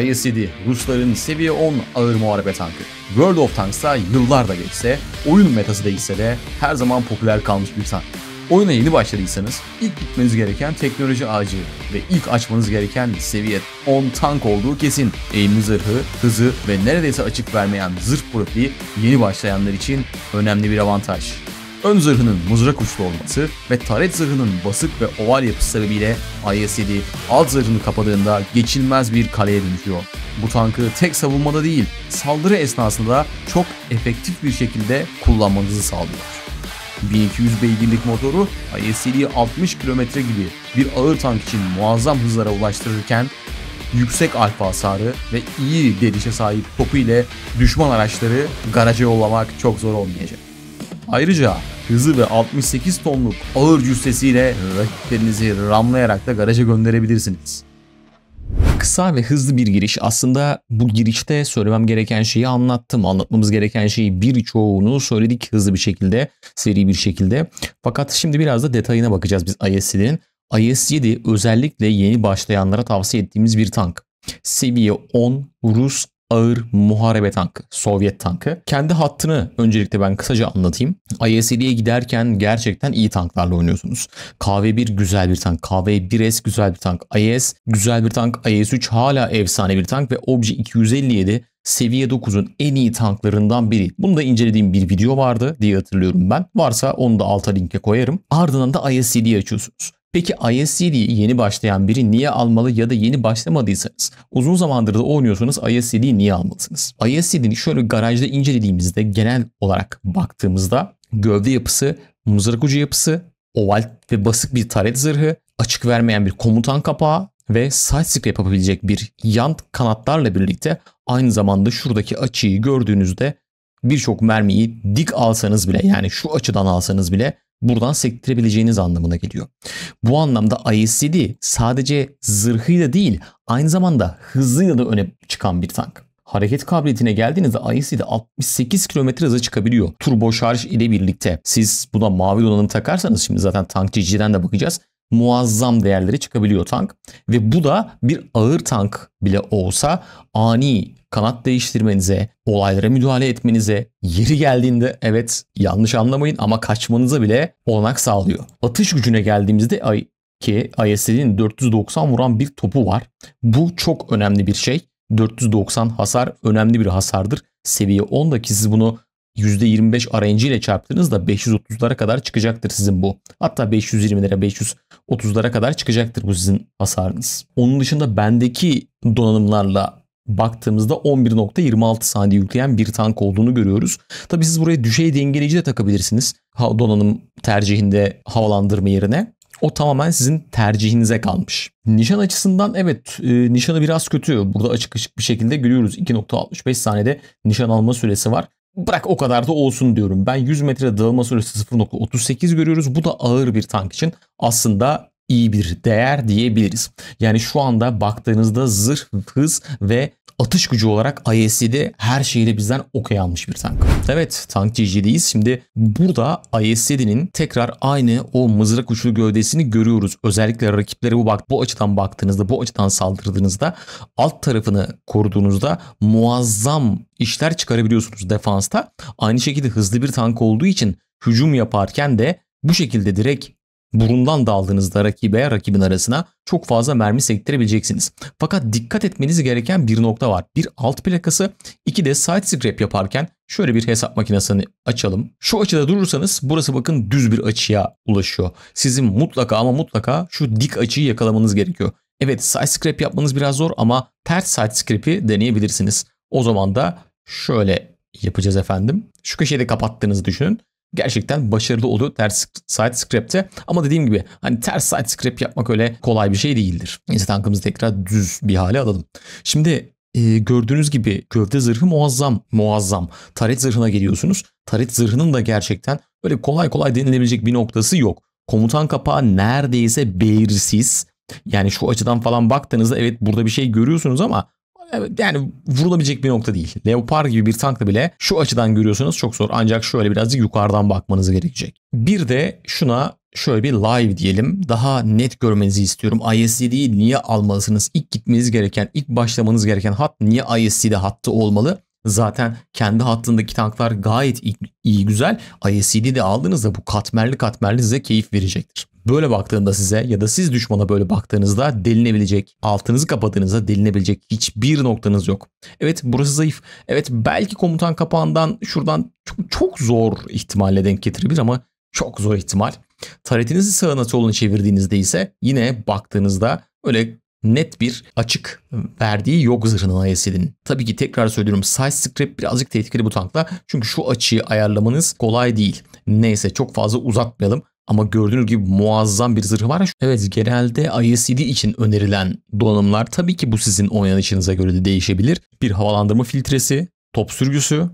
ISD Rusların seviye 10 ağır muharebe tankı. World of Tanks'a yıllar da geçse, oyun metası değişse de her zaman popüler kalmış bir tank. Oyuna yeni başladıysanız ilk gitmeniz gereken teknoloji ağacı ve ilk açmanız gereken seviye 10 tank olduğu kesin. Eğimli zırhı, hızı ve neredeyse açık vermeyen zırh profili yeni başlayanlar için önemli bir avantaj. Ön zırhının mızrak uçlu olması ve taret zırhının basık ve oval yapısı sebebiyle IS-7 alt zırhını kapadığında geçilmez bir kaleye dönüşüyor. Bu tankı tek savunmada değil, saldırı esnasında çok efektif bir şekilde kullanmanızı sağlıyor. 1200 beygirlik motoru ISC'yi 60 km gibi bir ağır tank için muazzam hızlara ulaştırırken yüksek alfa hasarı ve iyi derişe sahip topu ile düşman araçları garaja yollamak çok zor olmayacak. Ayrıca hızı ve 68 tonluk ağır cüssesiyle rakiplerinizi ramlayarak da garaja gönderebilirsiniz. Kısa ve hızlı bir giriş. Aslında bu girişte söylemem gereken şeyi anlattım. Anlatmamız gereken şeyi birçoğunu söyledik hızlı bir şekilde, seri bir şekilde. Fakat şimdi biraz da detayına bakacağız biz IS-7'nin. IS-7 özellikle yeni başlayanlara tavsiye ettiğimiz bir tank. Seviye 10 Rus ağır muharebe tankı, Sovyet tankı. Kendi hattını öncelikle ben kısaca anlatayım. ISL'ye giderken gerçekten iyi tanklarla oynuyorsunuz. KV-1 güzel bir tank, KV-1S güzel bir tank, IS güzel bir tank, IS-3 hala efsane bir tank ve Obje 257 seviye 9'un en iyi tanklarından biri. Bunu da incelediğim bir video vardı diye hatırlıyorum ben. Varsa onu da alta linke koyarım. Ardından da ISCD'yi açıyorsunuz. Peki ISCD'yi yeni başlayan biri niye almalı ya da yeni başlamadıysanız uzun zamandır da oynuyorsanız ISCD'yi niye almalısınız? ISCD'ni şöyle garajda incelediğimizde genel olarak baktığımızda gövde yapısı, mızrak ucu yapısı, oval ve basık bir taret zırhı, açık vermeyen bir komutan kapağı ve side scrape yapabilecek bir yan kanatlarla birlikte aynı zamanda şuradaki açıyı gördüğünüzde birçok mermiyi dik alsanız bile yani şu açıdan alsanız bile buradan sektirebileceğiniz anlamına geliyor. Bu anlamda ISCD sadece zırhıyla değil aynı zamanda hızıyla da öne çıkan bir tank. Hareket kabiliyetine geldiğinizde ISC'de 68 km hıza çıkabiliyor. Turbo şarj ile birlikte. Siz buna mavi donanım takarsanız şimdi zaten tank de bakacağız muazzam değerleri çıkabiliyor tank. Ve bu da bir ağır tank bile olsa ani kanat değiştirmenize, olaylara müdahale etmenize, yeri geldiğinde evet yanlış anlamayın ama kaçmanıza bile olanak sağlıyor. Atış gücüne geldiğimizde ay ki ISL'in 490 vuran bir topu var. Bu çok önemli bir şey. 490 hasar önemli bir hasardır. Seviye 10'daki siz bunu %25 RNG ile çarptığınızda 530'lara kadar çıkacaktır sizin bu. Hatta 520'lere 530'lara kadar çıkacaktır bu sizin hasarınız. Onun dışında bendeki donanımlarla baktığımızda 11.26 saniye yükleyen bir tank olduğunu görüyoruz. Tabi siz buraya düşey dengeleyici de takabilirsiniz. Donanım tercihinde havalandırma yerine. O tamamen sizin tercihinize kalmış. Nişan açısından evet e, nişanı biraz kötü. Burada açık açık bir şekilde görüyoruz. 2.65 saniyede nişan alma süresi var. Bırak o kadar da olsun diyorum. Ben 100 metrede dağılma süresi 0.38 görüyoruz. Bu da ağır bir tank için aslında iyi bir değer diyebiliriz. Yani şu anda baktığınızda zırh, hız ve atış gücü olarak ISC'de her şeyle bizden okey almış bir tank. Evet tank GG'deyiz. Şimdi burada ISC'nin tekrar aynı o mızrak uçlu gövdesini görüyoruz. Özellikle rakiplere bu, bak bu açıdan baktığınızda, bu açıdan saldırdığınızda alt tarafını koruduğunuzda muazzam işler çıkarabiliyorsunuz defansta. Aynı şekilde hızlı bir tank olduğu için hücum yaparken de bu şekilde direkt burundan daldığınızda rakibe ya rakibin arasına çok fazla mermi sektirebileceksiniz. Fakat dikkat etmeniz gereken bir nokta var. Bir alt plakası, iki de side scrap yaparken şöyle bir hesap makinesini açalım. Şu açıda durursanız burası bakın düz bir açıya ulaşıyor. Sizin mutlaka ama mutlaka şu dik açıyı yakalamanız gerekiyor. Evet side scrap yapmanız biraz zor ama ters side scrap'i deneyebilirsiniz. O zaman da şöyle yapacağız efendim. Şu köşeyi de kapattığınızı düşünün gerçekten başarılı oluyor ters side scrap'te. Ama dediğim gibi hani ters side scrap yapmak öyle kolay bir şey değildir. Neyse tankımızı tekrar düz bir hale alalım. Şimdi e, gördüğünüz gibi gövde zırhı muazzam muazzam. Taret zırhına geliyorsunuz. Taret zırhının da gerçekten böyle kolay kolay denilebilecek bir noktası yok. Komutan kapağı neredeyse belirsiz. Yani şu açıdan falan baktığınızda evet burada bir şey görüyorsunuz ama yani vurulabilecek bir nokta değil. Leopard gibi bir tankla bile şu açıdan görüyorsanız çok zor. Ancak şöyle birazcık yukarıdan bakmanız gerekecek. Bir de şuna şöyle bir live diyelim. Daha net görmenizi istiyorum. ISC'yi niye almalısınız? İlk gitmeniz gereken, ilk başlamanız gereken hat niye ISCD hattı olmalı? Zaten kendi hattındaki tanklar gayet iyi güzel. ISCD de aldığınızda bu katmerli katmerli size keyif verecektir. Böyle baktığında size ya da siz düşmana böyle baktığınızda delinebilecek, altınızı kapadığınızda delinebilecek hiçbir noktanız yok. Evet burası zayıf. Evet belki komutan kapağından şuradan çok, çok zor ihtimalle denk getirebilir ama çok zor ihtimal. Taretinizi sağına soluna çevirdiğinizde ise yine baktığınızda öyle net bir açık verdiği yok zırhına Esed'in. Tabii ki tekrar söylüyorum size scrap birazcık tehlikeli bu tankla. Çünkü şu açıyı ayarlamanız kolay değil. Neyse çok fazla uzatmayalım. Ama gördüğünüz gibi muazzam bir zırhı var. Evet genelde ISCD için önerilen donanımlar tabii ki bu sizin oynanışınıza göre de değişebilir. Bir havalandırma filtresi, top sürgüsü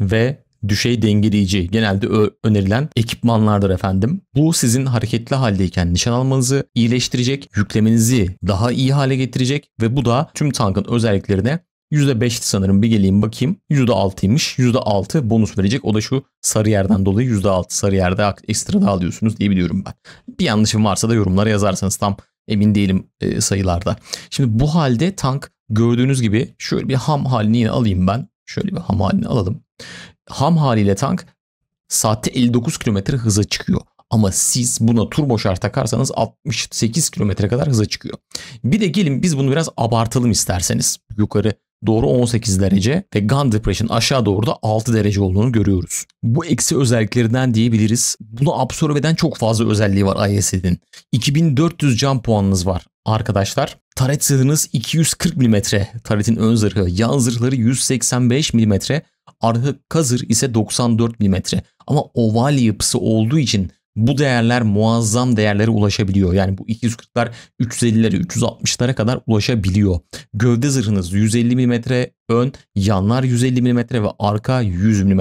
ve düşey dengeleyici genelde önerilen ekipmanlardır efendim. Bu sizin hareketli haldeyken nişan almanızı iyileştirecek, yüklemenizi daha iyi hale getirecek ve bu da tüm tankın özelliklerine %5'ti sanırım bir geleyim bakayım. %6'ymış. %6 bonus verecek. O da şu sarı yerden dolayı %6 sarı yerde ekstra da alıyorsunuz diye biliyorum ben. Bir yanlışım varsa da yorumlara yazarsanız tam emin değilim e, sayılarda. Şimdi bu halde tank gördüğünüz gibi şöyle bir ham halini yine alayım ben. Şöyle bir ham halini alalım ham haliyle tank saatte 59 km hıza çıkıyor. Ama siz buna turbo şart takarsanız 68 km kadar hıza çıkıyor. Bir de gelin biz bunu biraz abartalım isterseniz. Yukarı doğru 18 derece ve gun depression aşağı doğru da 6 derece olduğunu görüyoruz. Bu eksi özelliklerinden diyebiliriz. Bunu eden çok fazla özelliği var ISD'nin. 2400 can puanınız var arkadaşlar. Taret zırhınız 240 mm. Taretin ön zırhı, yan zırhları 185 mm. Arhı Kazır ise 94 mm. Ama oval yapısı olduğu için bu değerler muazzam değerlere ulaşabiliyor. Yani bu 240'lar 350'lere 360'lara kadar ulaşabiliyor. Gövde zırhınız 150 mm, ön yanlar 150 mm ve arka 100 mm.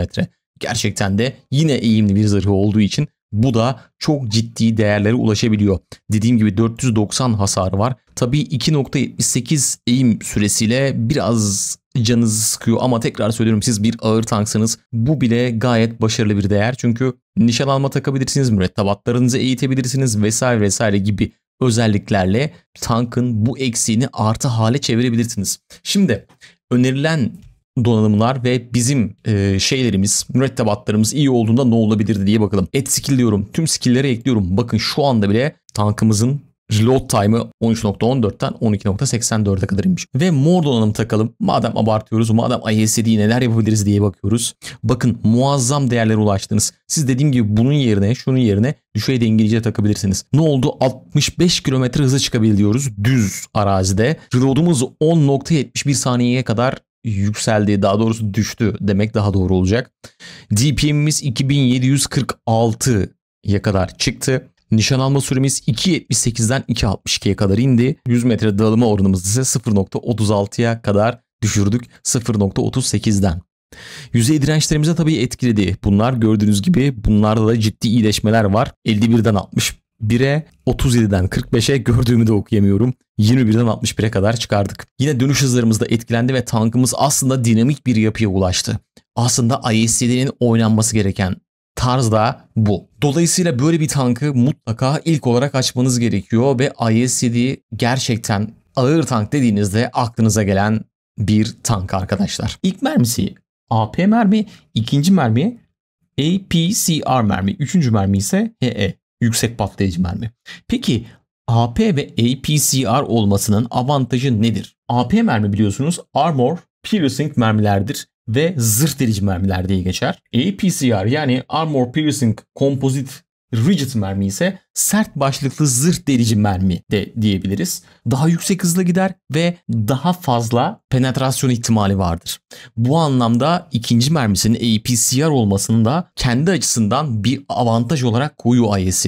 Gerçekten de yine eğimli bir zırhı olduğu için bu da çok ciddi değerlere ulaşabiliyor. Dediğim gibi 490 hasarı var. Tabii 2.78 eğim süresiyle biraz canınızı sıkıyor ama tekrar söylüyorum siz bir ağır tanksınız. Bu bile gayet başarılı bir değer çünkü nişan alma takabilirsiniz, mürettebatlarınızı eğitebilirsiniz vesaire vesaire gibi özelliklerle tankın bu eksiğini artı hale çevirebilirsiniz. Şimdi önerilen donanımlar ve bizim e, şeylerimiz, mürettebatlarımız iyi olduğunda ne olabilirdi diye bakalım. Et skill diyorum. Tüm skill'lere ekliyorum. Bakın şu anda bile tankımızın reload time'ı 13.14'ten 12.84'e kadar inmiş. Ve mor donanım takalım. Madem abartıyoruz, madem ISD'yi neler yapabiliriz diye bakıyoruz. Bakın muazzam değerlere ulaştınız. Siz dediğim gibi bunun yerine, şunun yerine düşey dengeleyici takabilirsiniz. Ne oldu? 65 km hıza çıkabiliyoruz düz arazide. Reload'umuz 10.71 saniyeye kadar yükseldi daha doğrusu düştü demek daha doğru olacak. DPM'imiz 2746'ya kadar çıktı. Nişan alma süremiz 2.78'den 2.62'ye kadar indi. 100 metre dağılma oranımız ise 0.36'ya kadar düşürdük 0.38'den. Yüzey dirençlerimize tabii etkiledi. Bunlar gördüğünüz gibi bunlarda da ciddi iyileşmeler var. 51'den 60 1'e 37'den 45'e gördüğümü de okuyamıyorum. 21'den 61'e kadar çıkardık. Yine dönüş hızlarımız da etkilendi ve tankımız aslında dinamik bir yapıya ulaştı. Aslında ISCD'nin oynanması gereken tarz da bu. Dolayısıyla böyle bir tankı mutlaka ilk olarak açmanız gerekiyor ve ISCD gerçekten ağır tank dediğinizde aklınıza gelen bir tank arkadaşlar. İlk mermisi AP mermi, ikinci mermi APCR mermi, üçüncü mermi ise HE yüksek patlayıcı mermi. Peki AP ve APCR olmasının avantajı nedir? AP mermi biliyorsunuz armor piercing mermilerdir ve zırh delici mermiler diye geçer. APCR yani armor piercing composite Rigid mermi ise sert başlıklı zırh delici mermi de diyebiliriz. Daha yüksek hızla gider ve daha fazla penetrasyon ihtimali vardır. Bu anlamda ikinci mermisinin APCR olmasının da kendi açısından bir avantaj olarak koyu is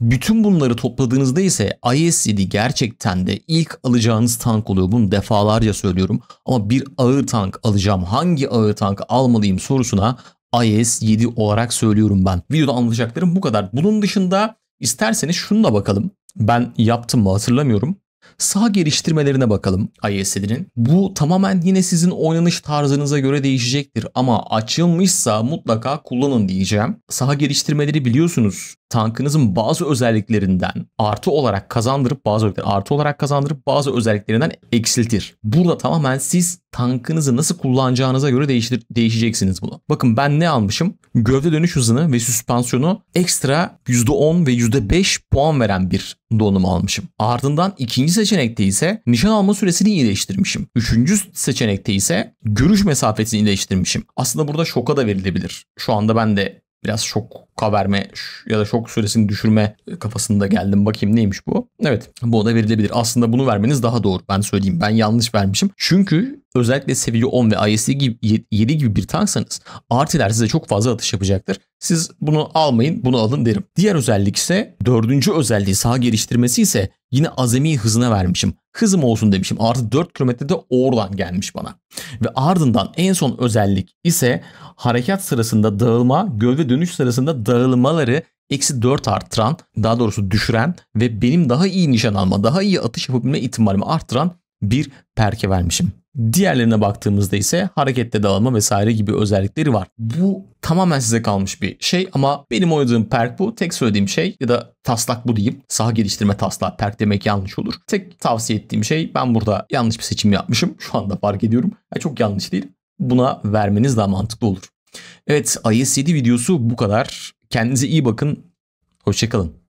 Bütün bunları topladığınızda ise is gerçekten de ilk alacağınız tank oluyor. Bunu defalarca söylüyorum. Ama bir ağır tank alacağım hangi ağır tank almalıyım sorusuna iOS 7 olarak söylüyorum ben. Videoda anlatacaklarım bu kadar. Bunun dışında isterseniz şununla bakalım. Ben yaptım mı hatırlamıyorum. Sağ geliştirmelerine bakalım iOS 7'nin. Bu tamamen yine sizin oynanış tarzınıza göre değişecektir ama açılmışsa mutlaka kullanın diyeceğim. Sağ geliştirmeleri biliyorsunuz tankınızın bazı özelliklerinden artı olarak kazandırıp bazı özellikler artı olarak kazandırıp bazı özelliklerinden eksiltir. Burada tamamen siz tankınızı nasıl kullanacağınıza göre değiştir, değişeceksiniz bunu. Bakın ben ne almışım? Gövde dönüş hızını ve süspansiyonu ekstra %10 ve %5 puan veren bir donum almışım. Ardından ikinci seçenekte ise nişan alma süresini iyileştirmişim. Üçüncü seçenekte ise görüş mesafesini iyileştirmişim. Aslında burada şoka da verilebilir. Şu anda ben de biraz şok kaverme ya da şok süresini düşürme kafasında geldim. Bakayım neymiş bu? Evet bu da verilebilir. Aslında bunu vermeniz daha doğru. Ben söyleyeyim ben yanlış vermişim. Çünkü özellikle seviye 10 ve ISD gibi 7 gibi bir tanksanız artiler size çok fazla atış yapacaktır. Siz bunu almayın bunu alın derim. Diğer özellik ise dördüncü özelliği sağ geliştirmesi ise yine azami hızına vermişim hızım olsun demişim. Artı 4 kilometrede oradan gelmiş bana. Ve ardından en son özellik ise harekat sırasında dağılma, gövde dönüş sırasında dağılmaları eksi 4 arttıran, daha doğrusu düşüren ve benim daha iyi nişan alma, daha iyi atış yapabilme ihtimalimi arttıran bir perke vermişim. Diğerlerine baktığımızda ise harekette dalma vesaire gibi özellikleri var. Bu tamamen size kalmış bir şey ama benim oynadığım perk bu. Tek söylediğim şey ya da taslak bu diyeyim. Saha geliştirme taslağı perk demek yanlış olur. Tek tavsiye ettiğim şey ben burada yanlış bir seçim yapmışım. Şu anda fark ediyorum. Yani çok yanlış değil. Buna vermeniz daha mantıklı olur. Evet IS7 videosu bu kadar. Kendinize iyi bakın. Hoşçakalın.